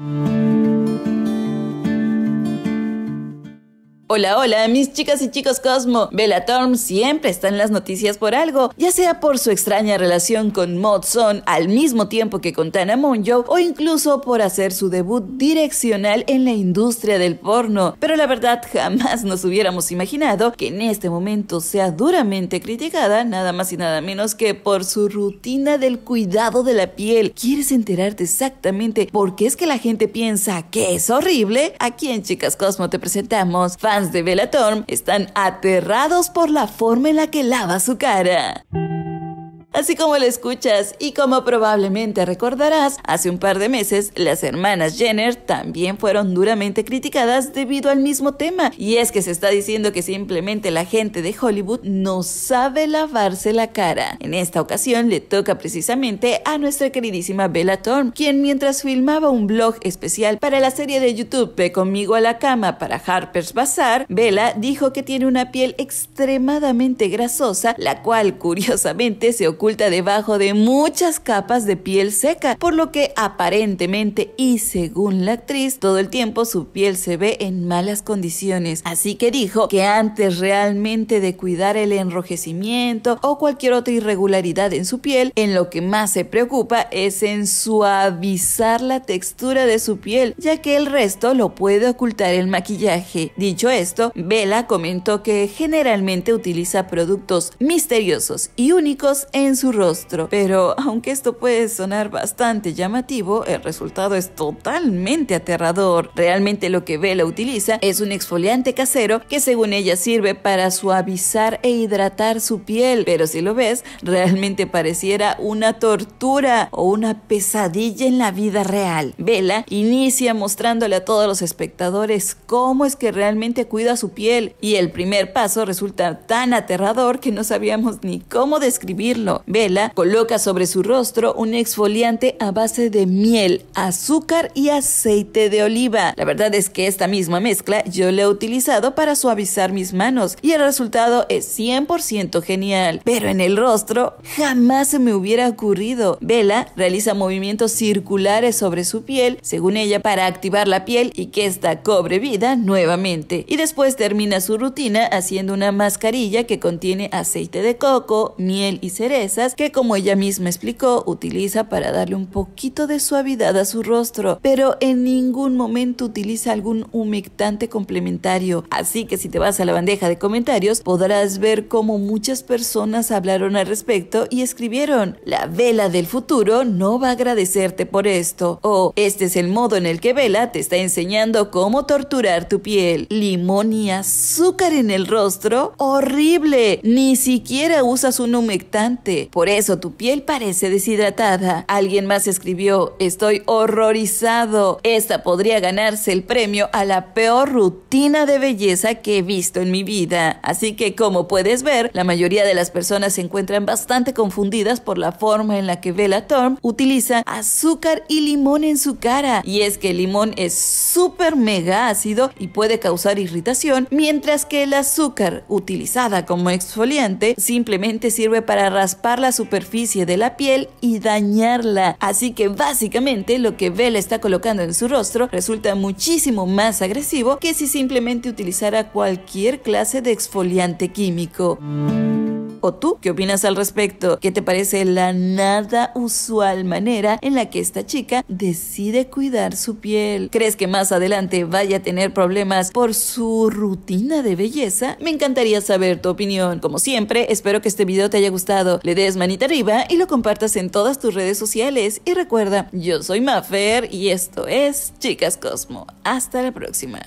Mm-hmm. Hola, hola, mis chicas y chicos Cosmo. Thorne siempre está en las noticias por algo, ya sea por su extraña relación con Modson al mismo tiempo que con Tana Mongeau, o incluso por hacer su debut direccional en la industria del porno. Pero la verdad jamás nos hubiéramos imaginado que en este momento sea duramente criticada nada más y nada menos que por su rutina del cuidado de la piel. ¿Quieres enterarte exactamente por qué es que la gente piensa que es horrible? Aquí en Chicas Cosmo te presentamos de Bella están aterrados por la forma en la que lava su cara. Así como lo escuchas y como probablemente recordarás, hace un par de meses las hermanas Jenner también fueron duramente criticadas debido al mismo tema. Y es que se está diciendo que simplemente la gente de Hollywood no sabe lavarse la cara. En esta ocasión le toca precisamente a nuestra queridísima Bella Thorne, quien mientras filmaba un blog especial para la serie de YouTube conmigo a la cama para Harper's Bazaar, Bella dijo que tiene una piel extremadamente grasosa, la cual curiosamente se ocurre oculta debajo de muchas capas de piel seca, por lo que aparentemente y según la actriz, todo el tiempo su piel se ve en malas condiciones. Así que dijo que antes realmente de cuidar el enrojecimiento o cualquier otra irregularidad en su piel, en lo que más se preocupa es en suavizar la textura de su piel, ya que el resto lo puede ocultar el maquillaje. Dicho esto, Bella comentó que generalmente utiliza productos misteriosos y únicos en en su rostro. Pero aunque esto puede sonar bastante llamativo, el resultado es totalmente aterrador. Realmente lo que Bella utiliza es un exfoliante casero que según ella sirve para suavizar e hidratar su piel, pero si lo ves, realmente pareciera una tortura o una pesadilla en la vida real. Bella inicia mostrándole a todos los espectadores cómo es que realmente cuida su piel y el primer paso resulta tan aterrador que no sabíamos ni cómo describirlo. Vela coloca sobre su rostro un exfoliante a base de miel, azúcar y aceite de oliva. La verdad es que esta misma mezcla yo la he utilizado para suavizar mis manos y el resultado es 100% genial. Pero en el rostro jamás se me hubiera ocurrido. Vela realiza movimientos circulares sobre su piel, según ella, para activar la piel y que esta cobre vida nuevamente. Y después termina su rutina haciendo una mascarilla que contiene aceite de coco, miel y cereza que como ella misma explicó utiliza para darle un poquito de suavidad a su rostro, pero en ningún momento utiliza algún humectante complementario. Así que si te vas a la bandeja de comentarios podrás ver cómo muchas personas hablaron al respecto y escribieron, la vela del futuro no va a agradecerte por esto, o este es el modo en el que Vela te está enseñando cómo torturar tu piel, limón y azúcar en el rostro, horrible, ni siquiera usas un humectante por eso tu piel parece deshidratada. Alguien más escribió, estoy horrorizado. Esta podría ganarse el premio a la peor rutina de belleza que he visto en mi vida. Así que como puedes ver, la mayoría de las personas se encuentran bastante confundidas por la forma en la que Bella Thorne utiliza azúcar y limón en su cara. Y es que el limón es súper mega ácido y puede causar irritación, mientras que el azúcar utilizada como exfoliante simplemente sirve para raspar la superficie de la piel y dañarla. Así que básicamente lo que Bella está colocando en su rostro resulta muchísimo más agresivo que si simplemente utilizara cualquier clase de exfoliante químico. ¿O tú qué opinas al respecto? ¿Qué te parece la nada usual manera en la que esta chica decide cuidar su piel? ¿Crees que más adelante vaya a tener problemas por su rutina de belleza? Me encantaría saber tu opinión. Como siempre, espero que este video te haya gustado. Le des manita arriba y lo compartas en todas tus redes sociales. Y recuerda, yo soy Mafer y esto es Chicas Cosmo. Hasta la próxima.